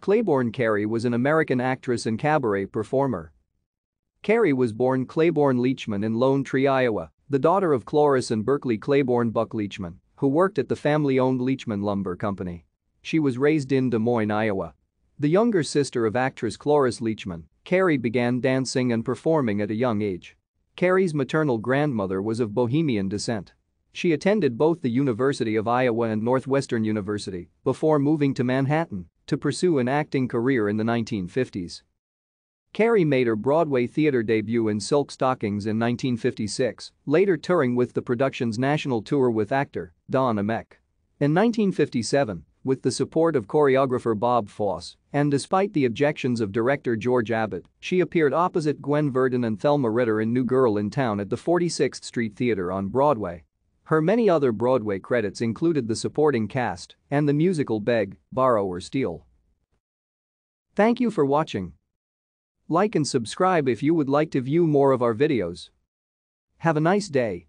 Claiborne Carey was an American actress and cabaret performer. Carey was born Claiborne Leachman in Lone Tree, Iowa, the daughter of Cloris and Berkeley Claiborne Buck Leachman, who worked at the family-owned Leachman Lumber Company. She was raised in Des Moines, Iowa. The younger sister of actress Cloris Leachman, Carey began dancing and performing at a young age. Carey's maternal grandmother was of Bohemian descent. She attended both the University of Iowa and Northwestern University before moving to Manhattan, to pursue an acting career in the 1950s. Carrie made her Broadway theater debut in Silk Stockings in 1956, later touring with the production's national tour with actor Don Amek. In 1957, with the support of choreographer Bob Fosse, and despite the objections of director George Abbott, she appeared opposite Gwen Verdon and Thelma Ritter in New Girl in Town at the 46th Street Theater on Broadway. Her many other Broadway credits included the supporting cast and the musical Beg, Borrow or Steal. Thank you for watching. Like and subscribe if you would like to view more of our videos. Have a nice day.